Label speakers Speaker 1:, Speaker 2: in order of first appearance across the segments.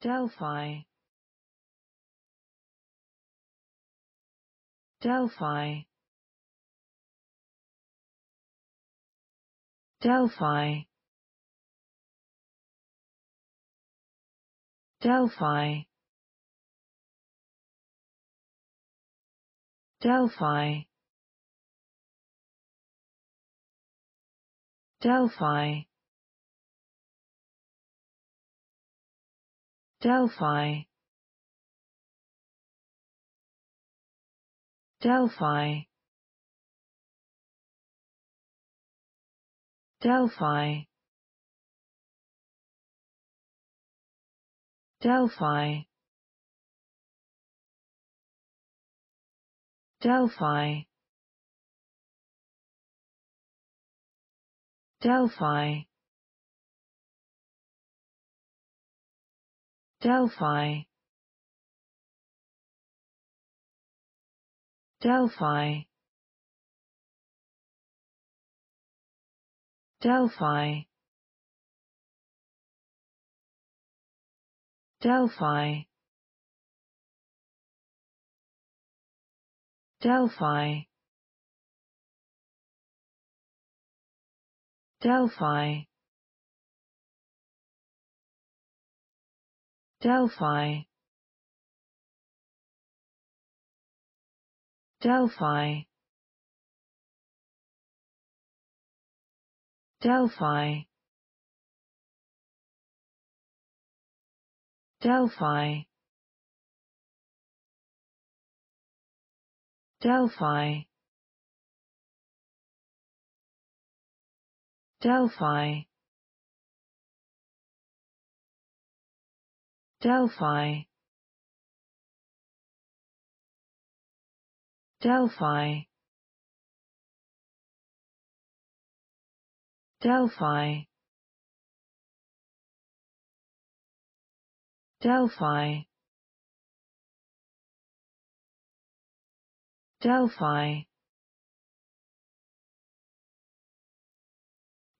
Speaker 1: Delphi Delphi Delphi Delphi Delphi Delphi Delphi Delphi Delphi Delphi Delphi Delphi Delphi Delphi Delphi Delphi Delphi Delphi Delphi Delphi Delphi Delphi Delphi Delphi Delphi Delphi Delphi Delphi Delphi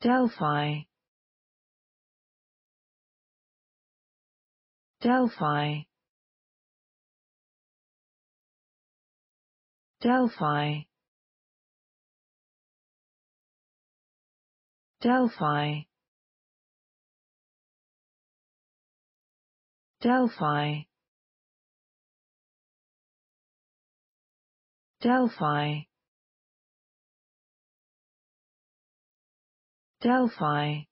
Speaker 1: Delphi Delphi Delphi Delphi Delphi Delphi Delphi